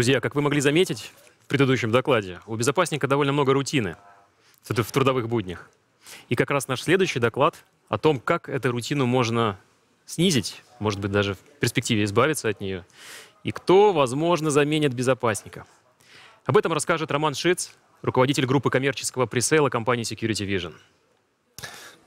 Друзья, как вы могли заметить в предыдущем докладе, у безопасника довольно много рутины в трудовых буднях. И как раз наш следующий доклад о том, как эту рутину можно снизить, может быть, даже в перспективе избавиться от нее, и кто, возможно, заменит безопасника. Об этом расскажет Роман Шиц, руководитель группы коммерческого пресейла компании Security Vision.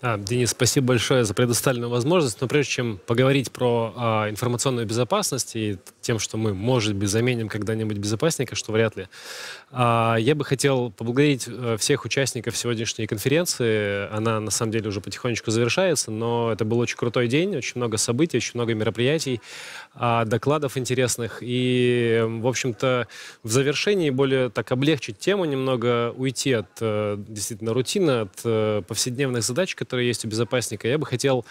Да, Денис, спасибо большое за предоставленную возможность. Но прежде чем поговорить про а, информационную безопасность и тем, что мы, может быть, заменим когда-нибудь безопасника, что вряд ли. А, я бы хотел поблагодарить э, всех участников сегодняшней конференции. Она, на самом деле, уже потихонечку завершается, но это был очень крутой день, очень много событий, очень много мероприятий, а, докладов интересных. И, в общем-то, в завершении более так облегчить тему немного, уйти от э, действительно рутины, от э, повседневных задач, которые есть у безопасника, я бы хотел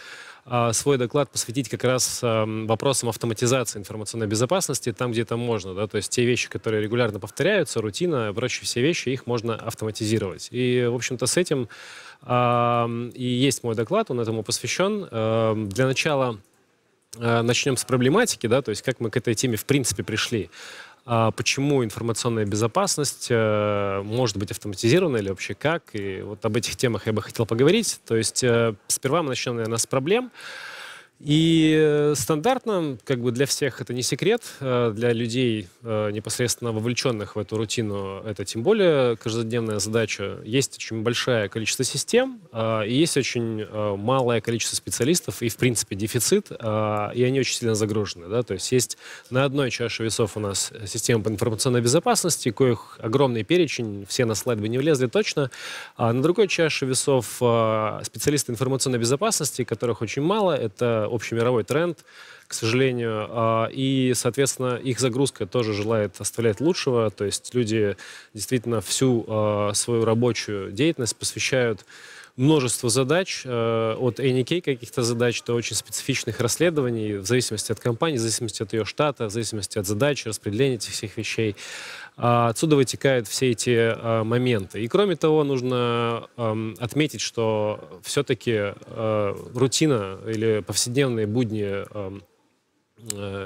а, свой доклад посвятить как раз эм, вопросам автоматизации информационной безопасности, там, где это можно, да, то есть те вещи, которые регулярно повторяются, рутина, прочие все вещи, их можно автоматизировать. И, в общем-то, с этим и есть мой доклад, он этому посвящен. Эм, для начала э, начнем с проблематики, да, то есть как мы к этой теме в принципе пришли. А почему информационная безопасность э, может быть автоматизирована или вообще как. И вот об этих темах я бы хотел поговорить. То есть э, сперва мы начнем, наверное, с проблем. И э, стандартно, как бы для всех это не секрет, э, для людей, э, непосредственно вовлеченных в эту рутину, это тем более каждодневная задача. Есть очень большое количество систем, и есть очень малое количество специалистов, и, в принципе, дефицит, и они очень сильно загружены. Да? То есть есть на одной чаше весов у нас система по информационной безопасности, коих огромный перечень, все на слайд бы не влезли точно, а на другой чаше весов специалисты информационной безопасности, которых очень мало, это общемировой тренд, к сожалению. А, и, соответственно, их загрузка тоже желает оставлять лучшего. То есть люди действительно всю а, свою рабочую деятельность посвящают множество задач, а, от ANK e каких-то задач до очень специфичных расследований, в зависимости от компании, в зависимости от ее штата, в зависимости от задач, распределения этих всех вещей. А отсюда вытекают все эти а, моменты. И кроме того, нужно отметить, что все-таки а, рутина или повседневные будни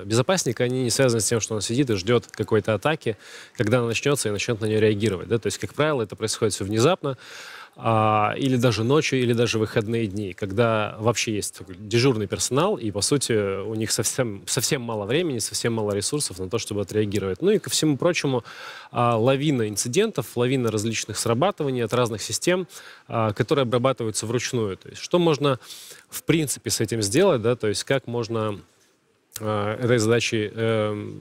безопасника, они не связаны с тем, что он сидит и ждет какой-то атаки, когда она начнется и начнет на нее реагировать. Да? То есть, как правило, это происходит все внезапно а, или даже ночью, или даже выходные дни, когда вообще есть дежурный персонал, и, по сути, у них совсем, совсем мало времени, совсем мало ресурсов на то, чтобы отреагировать. Ну и, ко всему прочему, а, лавина инцидентов, лавина различных срабатываний от разных систем, а, которые обрабатываются вручную. То есть что можно, в принципе, с этим сделать, да, то есть как можно а, этой задачей... Э,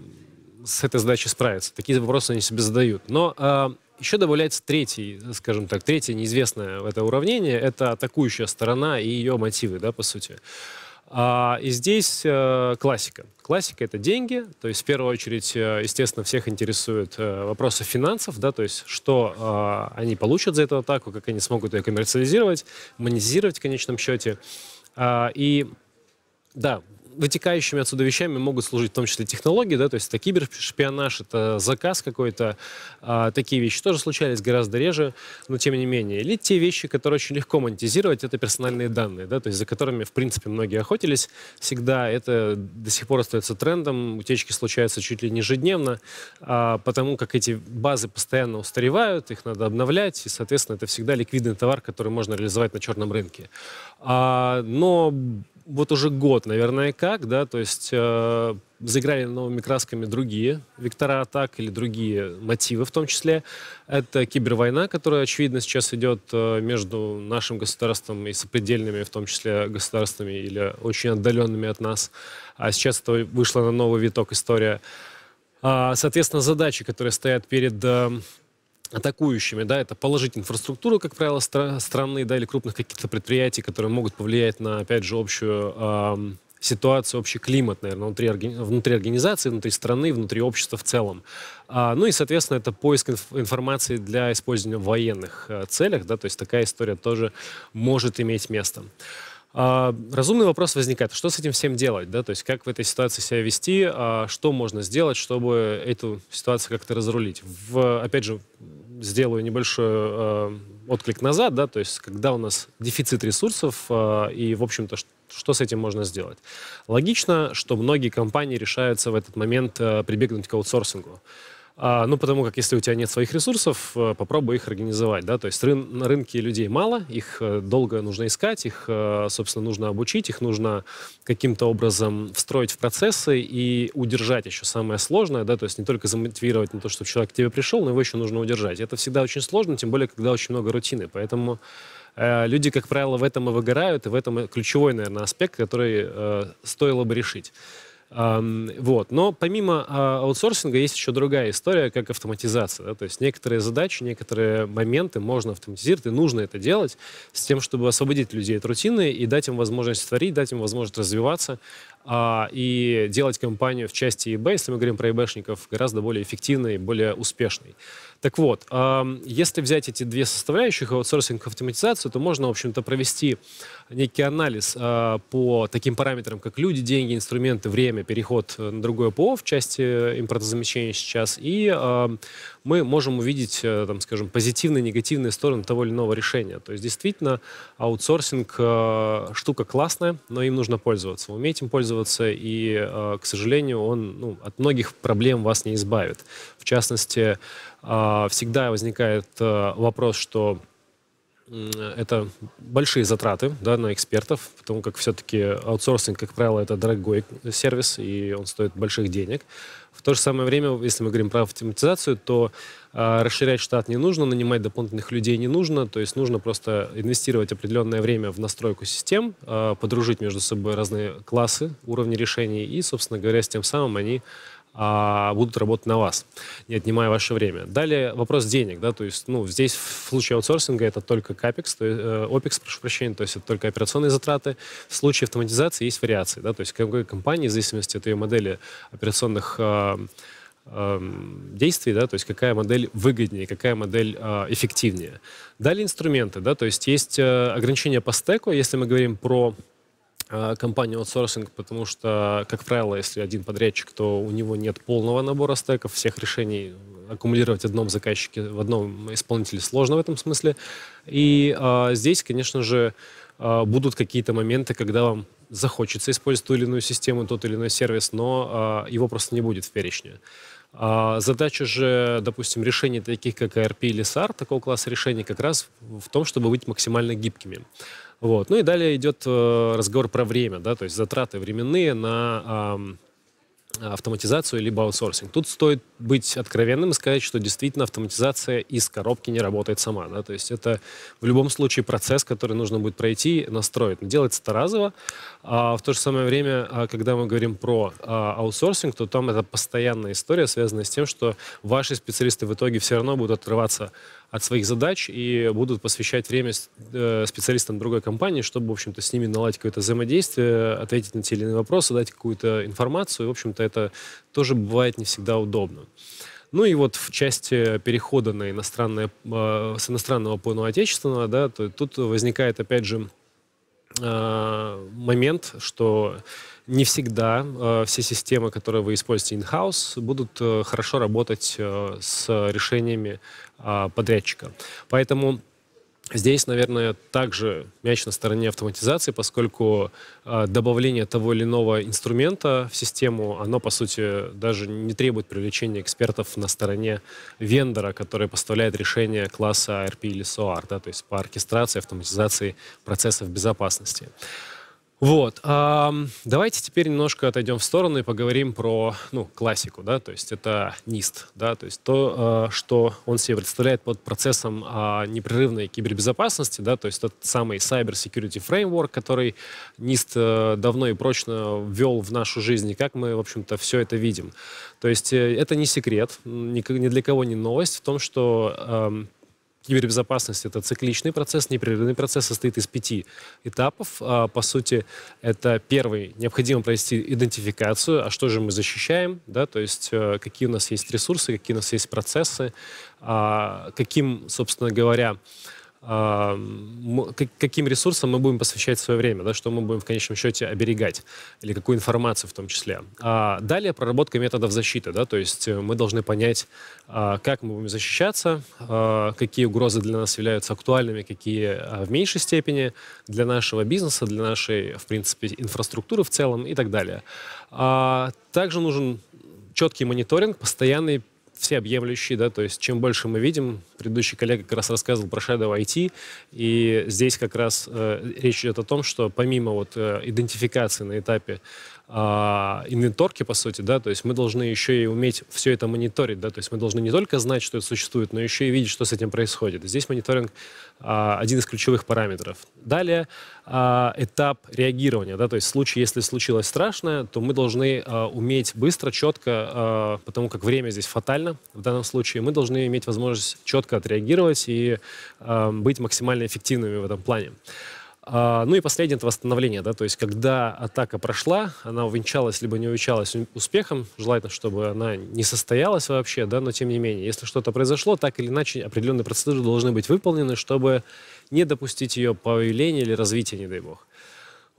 с этой задачей справиться. Такие вопросы они себе задают. Но а, еще добавляется третий, скажем так, третье неизвестное в это уравнение. Это атакующая сторона и ее мотивы, да, по сути. А, и здесь э, классика. Классика — это деньги. То есть, в первую очередь, э, естественно, всех интересуют э, вопросы финансов, да, то есть, что э, они получат за эту атаку, как они смогут ее коммерциализировать, монетизировать в конечном счете. А, и да, вытекающими отсюда вещами могут служить в том числе технологии, да, то есть это кибершпионаж, это заказ какой-то, а, такие вещи тоже случались гораздо реже, но тем не менее. Или те вещи, которые очень легко монетизировать, это персональные данные, да, то есть за которыми, в принципе, многие охотились всегда, это до сих пор остается трендом, утечки случаются чуть ли не ежедневно, а, потому как эти базы постоянно устаревают, их надо обновлять, и, соответственно, это всегда ликвидный товар, который можно реализовать на черном рынке. А, но вот уже год, наверное, как, да, то есть э, заиграли новыми красками другие вектора атак или другие мотивы в том числе. Это кибервойна, которая, очевидно, сейчас идет э, между нашим государством и сопредельными, в том числе государствами или очень отдаленными от нас. А сейчас это вышло на новый виток история. А, соответственно, задачи, которые стоят перед э, атакующими, да, это положить инфраструктуру, как правило, стра- страны, да, или крупных каких-то предприятий, которые могут повлиять на, опять же, общую э, ситуацию, общий климат, наверное, внутри, орг... внутри организации, внутри страны, внутри общества в целом. А, ну и, соответственно, это поиск инф информации для использования в военных э, целях, да, то есть такая история тоже может иметь место. А, разумный вопрос возникает, что с этим всем делать, да, то есть как в этой ситуации себя вести, а, что можно сделать, чтобы эту ситуацию как-то разрулить. В, опять же, сделаю небольшой а, отклик назад, да, то есть когда у нас дефицит ресурсов и, в общем-то, что, с этим можно сделать. Логично, что многие компании решаются в этот момент прибегнуть к аутсорсингу. А, ну, потому как если у тебя нет своих ресурсов, э, попробуй их организовать, да, то есть рын, на рынке людей мало, их э, долго нужно искать, их, э, собственно, нужно обучить, их нужно каким-то образом встроить в процессы и удержать еще самое сложное, да, то есть не только замотивировать на то, чтобы человек к тебе пришел, но его еще нужно удержать. Это всегда очень сложно, тем более, когда очень много рутины, поэтому э, люди, как правило, в этом и выгорают, и в этом ключевой, наверное, аспект, который э, стоило бы решить. Вот. Но помимо а, аутсорсинга есть еще другая история, как автоматизация. То есть некоторые задачи, некоторые моменты можно автоматизировать, и нужно это делать с тем, чтобы освободить людей от рутины и дать им возможность творить, дать им возможность развиваться а, и делать компанию в части eBay, если мы говорим про eBay-шников, гораздо более эффективной, более успешной. Так вот, если взять эти две составляющих, аутсорсинг и автоматизацию, то можно, в общем-то, провести некий анализ а, по таким параметрам, как люди, деньги, инструменты, время, переход э, на другое ПО в части э, импортозамещения сейчас, и мы можем увидеть, э, там, скажем, позитивные, негативные стороны того или иного решения. То есть действительно аутсорсинг э, штука классная, но им нужно пользоваться. Уметь им пользоваться, и, э, к сожалению, он ну, от многих проблем вас не избавит. В частности, всегда возникает вопрос, что Э, это большие затраты да, на экспертов, потому как все-таки аутсорсинг, как правило, это дорогой сервис, и он стоит больших денег. В то же самое время, если мы говорим про автоматизацию, то э, расширять штат не нужно, нанимать дополнительных людей не нужно, то есть нужно просто инвестировать определенное время в настройку систем, э, подружить между собой разные классы, уровни решений, и, собственно говоря, с тем самым они а, будут работать на вас, не отнимая ваше время. Далее вопрос денег, да, то есть, ну, здесь в случае аутсорсинга это только капекс, то есть, э, OPEX, прошу прощения, то есть это только операционные затраты. В случае автоматизации есть вариации, да, то есть какой компании, в зависимости от ее модели операционных э, э, действий, да, то есть какая модель выгоднее, какая модель э, эффективнее. Далее инструменты, да, то есть есть э, ограничения по стеку, если мы говорим про а, компанию аутсорсинг, потому что, как правило, если один подрядчик, то у него нет полного набора стеков, всех решений аккумулировать в одном заказчике, в одном исполнителе сложно в этом смысле. И а, здесь, конечно же, а, будут какие-то моменты, когда вам захочется использовать ту или иную систему, тот или иной сервис, но а, его просто не будет в перечне. А задача же, допустим, решений таких, как ERP или SAR, такого класса решений, как раз в том, чтобы быть максимально гибкими. Вот. Ну и далее идет э, разговор про время, да, то есть затраты временные на автоматизацию либо аутсорсинг. Тут стоит быть откровенным и сказать, что действительно автоматизация из коробки не работает сама. Да? То есть это в любом случае процесс, который нужно будет пройти, настроить. Делается это разово. А в то же самое время, а, когда мы говорим про а, аутсорсинг, то там это постоянная история, связанная с тем, что ваши специалисты в итоге все равно будут отрываться от своих задач и будут посвящать время э, специалистам другой компании, чтобы, в общем-то, с ними наладить какое-то взаимодействие, ответить на те или иные вопросы, дать какую-то информацию. И, в общем-то, это тоже бывает не всегда удобно. Ну и вот в части перехода на иностранное, э, с иностранного по отечественного, да, то тут возникает, опять же, э, момент, что не всегда э, все системы, которые вы используете in-house, будут э, хорошо работать э, с решениями а, подрядчика. Поэтому Здесь, наверное, также мяч на стороне автоматизации, поскольку а, добавление того или иного инструмента в систему, оно, по сути, даже не требует привлечения экспертов на стороне вендора, который поставляет решение класса RP или SOAR, да, то есть по оркестрации, автоматизации процессов безопасности. Вот. А, давайте теперь немножко отойдем в сторону и поговорим про ну, классику, да, то есть это NIST, да, то есть то, а, что он себе представляет под процессом а, непрерывной кибербезопасности, да, то есть тот самый Cyber Security Framework, который NIST э, давно и прочно ввел в нашу жизнь, и как мы, в общем-то, все это видим. То есть э, это не секрет, ни для кого не новость в том, что Кибербезопасность – это цикличный процесс, непрерывный процесс, состоит из пяти этапов. А, по сути, это первый, необходимо провести идентификацию, а что же мы защищаем, да, то есть э, какие у нас есть ресурсы, какие у нас есть процессы, а, каким, собственно говоря, а, каким ресурсам мы будем посвящать свое время, да, что мы будем в конечном счете оберегать, или какую информацию в том числе. А далее проработка методов защиты, да, то есть э, мы должны понять, а, как мы будем защищаться, а, какие угрозы для нас являются актуальными, какие в меньшей степени для нашего бизнеса, для нашей, в принципе, инфраструктуры в целом и так далее. Также нужен четкий мониторинг, постоянный всеобъемлющий, да, то есть чем больше мы видим, предыдущий коллега как раз рассказывал про Shadow IT, и здесь как раз э, речь идет о том, что помимо вот э, идентификации на этапе а, инвенторки, по сути, да, то есть мы должны еще и уметь все это мониторить, да, то есть мы должны не только знать, что это существует, но еще и видеть, что с этим происходит. Здесь мониторинг а, один из ключевых параметров. Далее а, этап реагирования, да, то есть в случае, если случилось страшное, то мы должны а, уметь быстро, четко, а, потому как время здесь фатально в данном случае, мы должны иметь возможность четко отреагировать и а, быть максимально эффективными в этом плане. А, ну и последнее это восстановление, да, то есть когда атака прошла, она увенчалась либо не увенчалась успехом, желательно, чтобы она не состоялась вообще, да, но тем не менее, если что-то произошло, так или иначе определенные процедуры должны быть выполнены, чтобы не допустить ее появления или развития, не дай бог.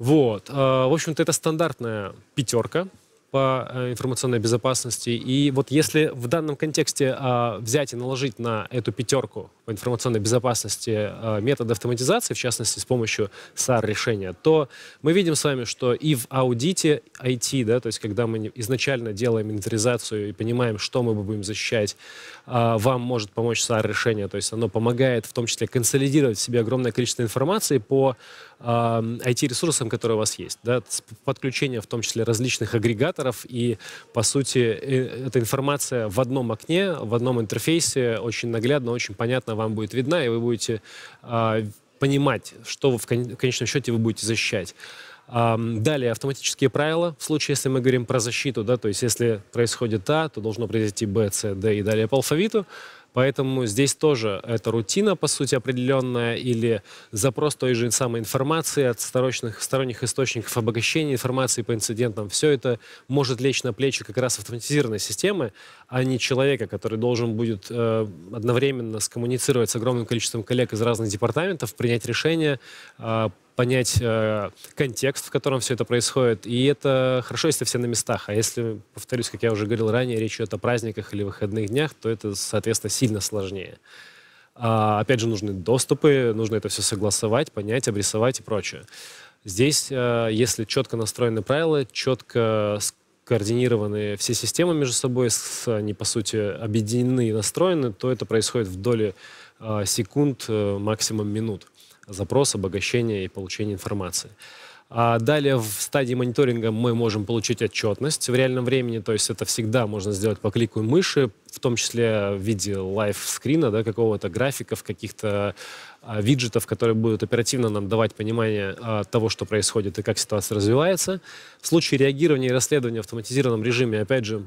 Вот, а, в общем-то это стандартная пятерка, по э, информационной безопасности. И вот если в данном контексте а, взять и наложить на эту пятерку по информационной безопасности а, методы автоматизации, в частности, с помощью SAR-решения, то мы видим с вами, что и в аудите IT, да, то есть когда мы изначально делаем инвентаризацию и понимаем, что мы будем защищать, а, вам может помочь SAR-решение, то есть оно помогает в том числе консолидировать в себе огромное количество информации по IT-ресурсам, которые у вас есть. Да, подключение в том числе различных агрегаторов, и, по сути, э, эта информация в одном окне, в одном интерфейсе очень наглядно, очень понятно вам будет видна, и вы будете а, понимать, что в, кон в конечном счете вы будете защищать. Далее, автоматические правила. В случае, если мы говорим про защиту, да, то есть если происходит А, то должно произойти Б, С, Д и далее по алфавиту. Поэтому здесь тоже это рутина, по сути, определенная, или запрос той же самой информации от сторонних, сторонних источников обогащения информации по инцидентам. Все это может лечь на плечи как раз автоматизированной системы, а не человека, который должен будет э, одновременно скоммуницировать с огромным количеством коллег из разных департаментов, принять решение э, понять э, контекст, в котором все это происходит. И это хорошо, если все на местах. А если, повторюсь, как я уже говорил ранее, речь идет о праздниках или выходных днях, то это, соответственно, сильно сложнее. А, опять же, нужны доступы, нужно это все согласовать, понять, обрисовать и прочее. Здесь, э, если четко настроены правила, четко координированы все системы между собой, с, они, по сути, объединены и настроены, то это происходит в доле э, секунд, э, максимум минут запрос, обогащения и получения информации. А далее в стадии мониторинга мы можем получить отчетность в реальном времени, то есть это всегда можно сделать по клику мыши, в том числе в виде лайв-скрина, да, какого-то графиков, каких-то а, виджетов, которые будут оперативно нам давать понимание а, того, что происходит и как ситуация развивается. В случае реагирования и расследования в автоматизированном режиме, опять же,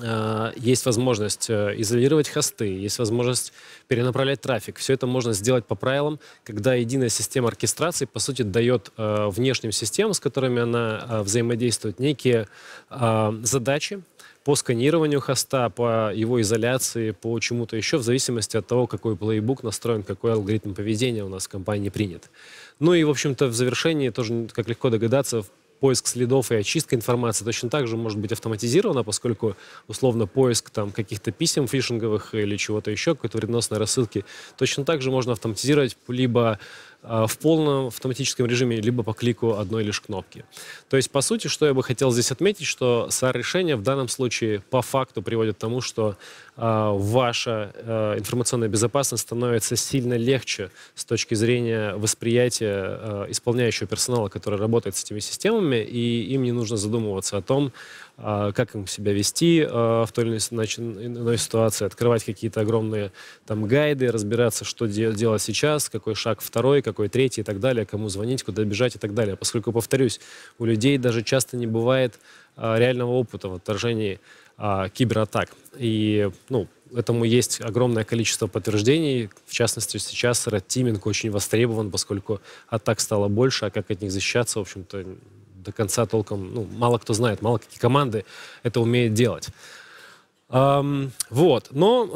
Э, есть возможность э, изолировать хосты, есть возможность перенаправлять трафик. Все это можно сделать по правилам, когда единая система оркестрации, по сути, дает э, внешним системам, с которыми она взаимодействует, некие задачи по сканированию хоста, по его изоляции, по чему-то еще, в зависимости от того, какой плейбук настроен, какой алгоритм поведения у нас в компании принят. Ну и, в общем-то, в завершении тоже, как легко догадаться, поиск следов и очистка информации точно так же может быть автоматизирована, поскольку, условно, поиск там каких-то писем фишинговых или чего-то еще, какой-то вредоносной рассылки, точно так же можно автоматизировать либо Э, в полном автоматическом режиме, либо по клику одной лишь кнопки. То есть, по сути, что я бы хотел здесь отметить, что SAR-решение в данном случае по факту приводит к тому, что э, ваша э, информационная безопасность становится сильно легче с точки зрения восприятия э, исполняющего персонала, который работает с этими системами, и им не нужно задумываться о том, а, как им себя вести а, в той или иной ситуации, открывать какие-то огромные там гайды, разбираться, что делать сейчас, какой шаг второй, какой третий и так далее, кому звонить, куда бежать и так далее. Поскольку, повторюсь, у людей даже часто не бывает а, реального опыта в отторжении кибератак. И, ну, этому есть огромное количество подтверждений. В частности, сейчас red очень востребован, поскольку атак стало больше, а как от них защищаться, в общем-то, до конца толком, ну, мало кто знает, мало какие команды это умеют делать. Эм, вот, но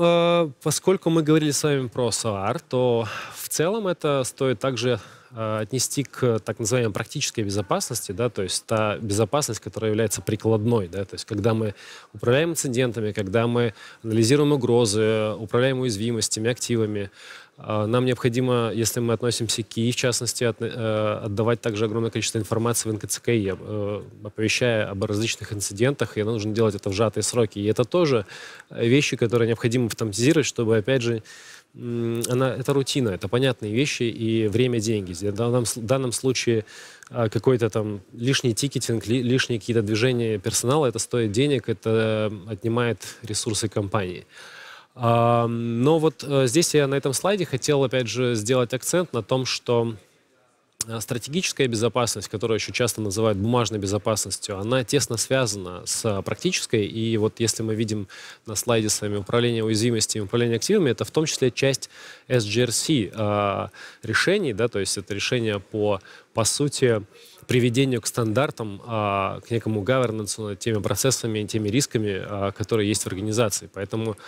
э, поскольку мы говорили с вами про SOAR, то в целом это стоит также э, отнести к так называемой практической безопасности, да, то есть та безопасность, которая является прикладной, да, то есть когда мы управляем инцидентами, когда мы анализируем угрозы, управляем уязвимостями, активами, а, нам необходимо, если мы относимся к КИ, в частности, от, э, отдавать также огромное количество информации в НКЦКИ, э, оповещая об различных инцидентах, и нам нужно делать это в сжатые сроки. И это тоже вещи, которые необходимо автоматизировать, чтобы, опять же, она, это рутина, это понятные вещи и время – деньги. В данном, в данном случае а, какой-то там лишний тикетинг, ли, лишние какие-то движения персонала – это стоит денег, это отнимает ресурсы компании. Но вот э, здесь я на этом слайде хотел, опять же, сделать акцент на том, что э, стратегическая безопасность, которую еще часто называют бумажной безопасностью, она тесно связана с а, практической. И вот если мы видим на слайде с вами управление уязвимостями, управление активами, это в том числе часть SGRC а, решений, да, то есть это решение по, по сути, приведению к стандартам, а, к некому governance над ну, теми процессами и теми рисками, которые есть в организации. Поэтому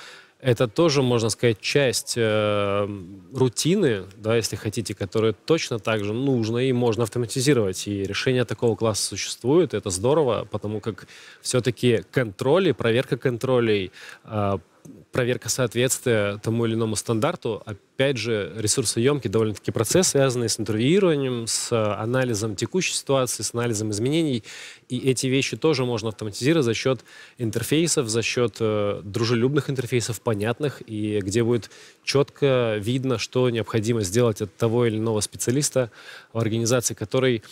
это тоже, можно сказать, часть э, рутины, да, если хотите, которая точно так же нужно и можно автоматизировать. И решения такого класса существуют, это здорово, потому как все-таки контроль и проверка контролей э, проверка соответствия тому или иному стандарту, опять же, ресурсоемкий довольно-таки процесс, связанный с интервьюированием, с э, анализом текущей ситуации, с анализом изменений. И эти вещи тоже можно автоматизировать за счет интерфейсов, за счет э, дружелюбных интерфейсов, понятных, и где будет четко видно, что необходимо сделать от того или иного специалиста в организации, который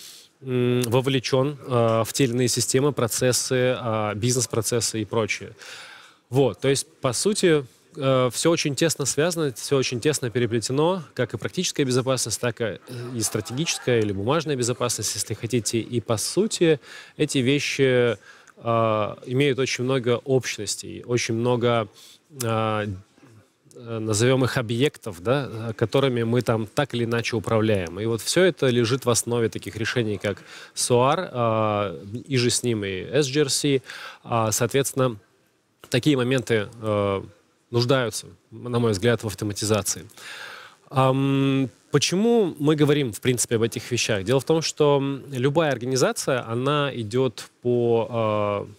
вовлечен э, в те или иные системы, процессы, э, бизнес-процессы и прочее. Вот, то есть, по сути, э, все очень тесно связано, все очень тесно переплетено, как и практическая безопасность, так э, и стратегическая или бумажная безопасность, если хотите. И, по сути, эти вещи э, имеют очень много общностей, очень много назовем их объектов, да, которыми мы там так или иначе управляем. И вот все это лежит в основе таких решений, как SOAR, э, и же с ним и SGRC. Э, а, соответственно, такие моменты э, нуждаются, на мой взгляд, в автоматизации. Эм, почему мы говорим, в принципе, об этих вещах? Дело в том, что любая организация, она идет по э,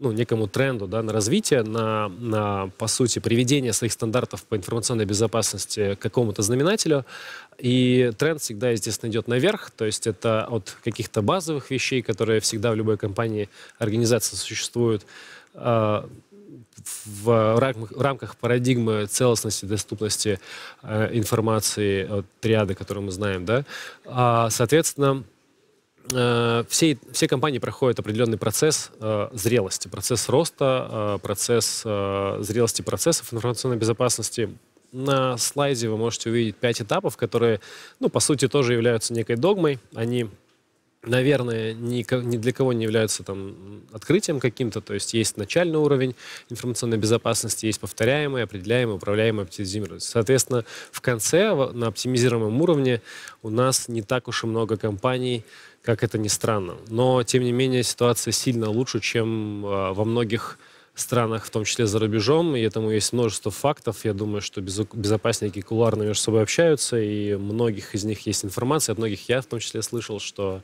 ну, некому тренду да, на развитие, на, на, по сути, приведение своих стандартов по информационной безопасности к какому-то знаменателю. И тренд всегда, естественно, идет наверх, то есть это от каких-то базовых вещей, которые всегда в любой компании, организации существуют, э, в рамках, в рамках парадигмы целостности, доступности э, информации от триады, которую мы знаем, да, а, соответственно, э, все, все компании проходят определенный процесс э, зрелости, процесс роста, э, процесс э, зрелости процессов информационной безопасности. На слайде вы можете увидеть пять этапов, которые, ну, по сути, тоже являются некой догмой. Они наверное, ни, для кого не являются там открытием каким-то. То есть есть начальный уровень информационной безопасности, есть повторяемый, определяемый, управляемый, оптимизируемый. Соответственно, в конце, на оптимизируемом уровне у нас не так уж и много компаний, как это ни странно. Но, тем не менее, ситуация сильно лучше, чем а, во многих странах, в том числе за рубежом, и этому есть множество фактов. Я думаю, что безопасники куларно между собой общаются, и многих из них есть информация, от многих я в том числе слышал, что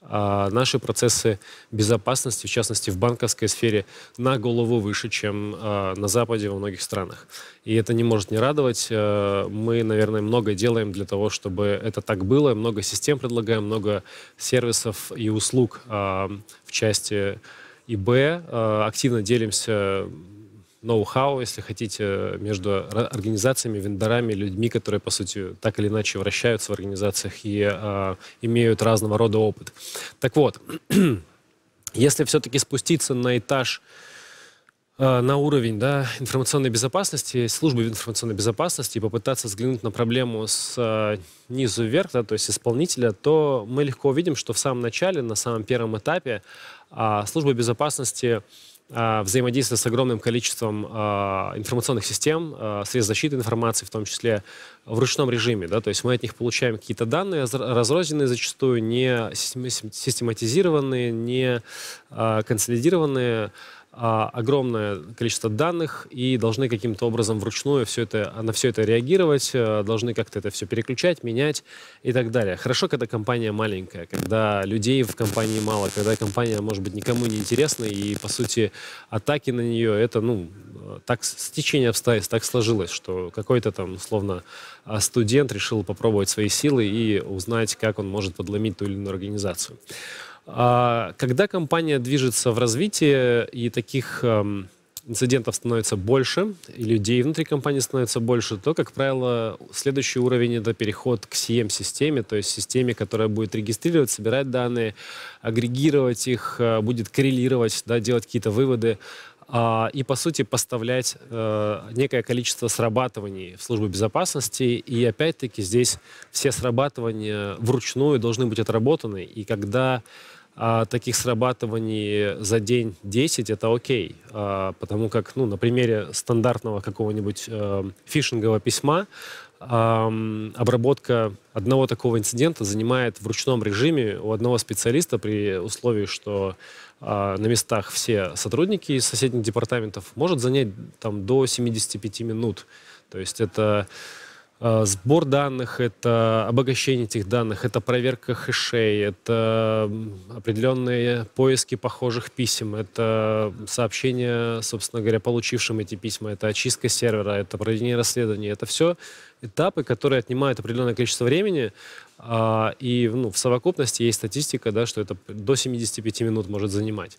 а наши процессы безопасности, в частности в банковской сфере, на голову выше, чем а, на Западе во многих странах. И это не может не радовать. А, мы, наверное, много делаем для того, чтобы это так было. Много систем предлагаем, много сервисов и услуг а, в части и б, э, активно делимся ноу-хау, если хотите, между организациями, вендорами, людьми, которые, по сути, так или иначе вращаются в организациях и э, имеют разного рода опыт. Так вот, если все-таки спуститься на этаж Э, на уровень да, информационной безопасности, службы информационной безопасности и попытаться взглянуть на проблему с э, низу вверх, да, то есть исполнителя, то мы легко увидим, что в самом начале, на самом первом этапе э, служба безопасности э, взаимодействует с огромным количеством э, информационных систем, э, средств защиты информации, в том числе в ручном режиме. Да, то есть мы от них получаем какие-то данные, разрозненные зачастую, не систематизированные, не э, консолидированные, а, огромное количество данных и должны каким-то образом вручную все это, на все это реагировать, э, должны как-то это все переключать, менять и так далее. Хорошо, когда компания маленькая, когда людей в компании мало, когда компания, может быть, никому не интересна, и, по сути, атаки на нее, это, ну, так с течением обстоятельств так сложилось, что какой-то там, словно, а, студент решил попробовать свои силы и узнать, как он может подломить ту или иную организацию. А когда компания движется в развитии и таких эм, инцидентов становится больше, и людей внутри компании становится больше, то, как правило, следующий уровень — это переход к CM-системе, то есть системе, которая будет регистрировать, собирать данные, агрегировать их, э, будет коррелировать, да, делать какие-то выводы а, и, по сути, поставлять э, некое количество срабатываний в службу безопасности. И, опять-таки, здесь все срабатывания вручную должны быть отработаны. И когда а, таких срабатываний за день 10 это окей. А, потому как, ну, на примере стандартного какого-нибудь а, фишингового письма а, обработка одного такого инцидента занимает в ручном режиме у одного специалиста при условии, что а, на местах все сотрудники из соседних департаментов может занять там до 75 минут. То есть это Э, сбор данных — это обогащение этих данных, это проверка хэшей, это определенные поиски похожих писем, это сообщение, собственно говоря, получившим эти письма, это очистка сервера, это проведение расследования. Это все этапы, которые отнимают определенное количество времени, а, и ну, в совокупности есть статистика, да, что это до 75 минут может занимать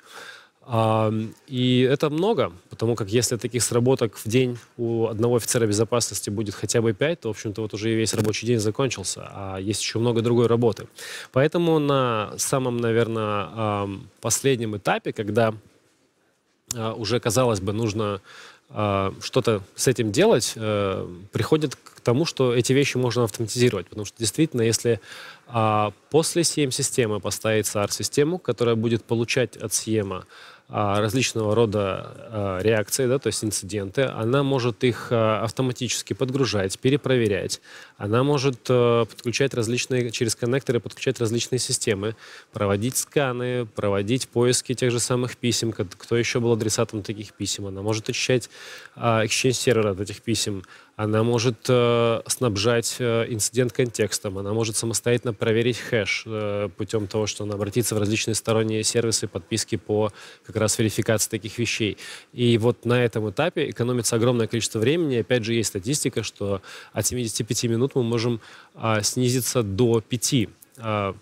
и это много, потому как если таких сработок в день у одного офицера безопасности будет хотя бы 5, то, в общем-то, вот уже и весь рабочий день закончился, а есть еще много другой работы. Поэтому на самом, наверное, последнем этапе, когда а, уже, казалось бы, нужно а, что-то с этим делать, э, приходит к тому, что эти вещи можно автоматизировать. Потому что действительно, если а, после CM-системы поставить SAR-систему, которая будет получать от CM а, различного рода а, реакции, да, то есть инциденты, она может их а, автоматически подгружать, перепроверять, она может э, подключать различные, через коннекторы подключать различные системы, проводить сканы, проводить поиски тех же самых писем, кто еще был адресатом таких писем, она может очищать exchange сервер от этих писем, она может э, снабжать э, инцидент контекстом, она может самостоятельно проверить хэш путем того, что она обратится в различные сторонние сервисы подписки по как раз верификации таких вещей. И вот на этом этапе экономится огромное количество времени. Опять же, есть статистика, что от 75 минут мы можем а, снизиться до 5. А,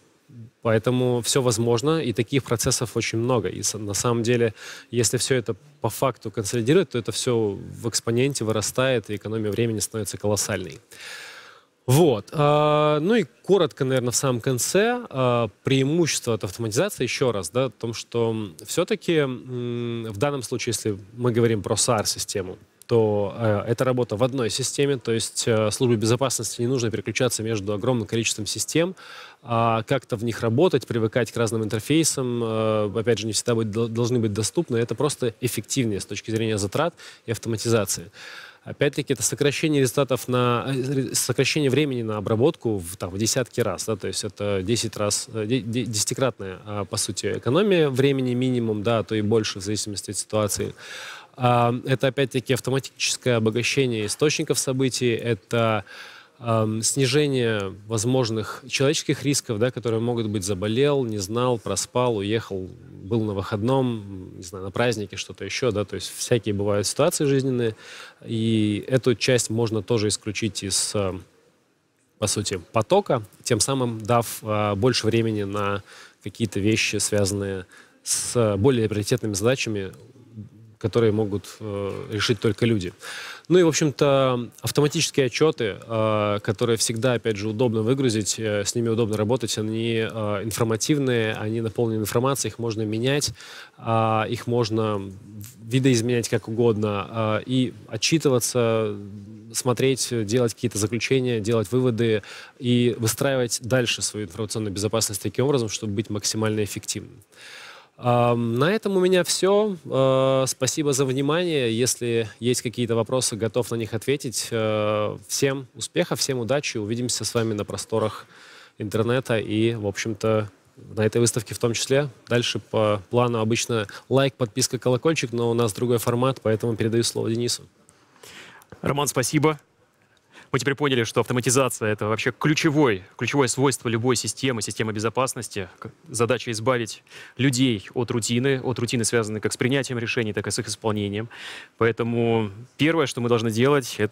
Поэтому все возможно, и таких процессов очень много. И на самом деле, если все это по факту консолидировать, то это все в экспоненте вырастает, и экономия времени становится колоссальной. Вот. А, ну и коротко, наверное, в самом конце а, преимущество от автоматизации еще раз, да, в том, что все-таки в данном случае, если мы говорим про SAR-систему, то э, это работа в одной системе, то есть э, службе безопасности не нужно переключаться между огромным количеством систем, э, как-то в них работать, привыкать к разным интерфейсам, э, опять же, не всегда быть, должны быть доступны, это просто эффективнее с точки зрения затрат и автоматизации. Опять-таки, это сокращение результатов на... Э, сокращение времени на обработку в, там, в десятки раз, да, то есть это 10 раз, э, десятикратная, а, по сути, экономия времени минимум, да, а то и больше в зависимости от ситуации. А, это, опять-таки, автоматическое обогащение источников событий, это снижение возможных человеческих рисков, да, которые могут быть заболел, не знал, проспал, уехал, был на выходном, не знаю, на празднике, что-то еще, да, то есть всякие бывают ситуации жизненные, и эту часть можно тоже исключить из, а, по сути, потока, тем самым дав а, больше времени на какие-то вещи, связанные с более приоритетными задачами, которые могут э, решить только люди. Ну и, в общем-то, автоматические отчеты, э, которые всегда, опять же, удобно выгрузить, э, с ними удобно работать, они э, информативные, они наполнены информацией, их можно менять, их можно видоизменять как угодно и отчитываться, смотреть, делать какие-то заключения, делать выводы и выстраивать дальше свою информационную безопасность таким образом, чтобы быть максимально эффективным. На этом у меня все. А, спасибо за внимание. Если есть какие-то вопросы, готов на них ответить. А, всем успехов, всем удачи. Увидимся с вами на просторах интернета и, в общем-то, на этой выставке в том числе. Дальше по плану обычно лайк, подписка, колокольчик, но у нас другой формат, поэтому передаю слово Денису. Роман, спасибо. Мы теперь поняли, что автоматизация — это вообще ключевой, ключевое свойство любой системы, системы безопасности. Задача избавить людей от рутины, от рутины, связанной как с принятием решений, так и с их исполнением. Поэтому первое, что мы должны делать, это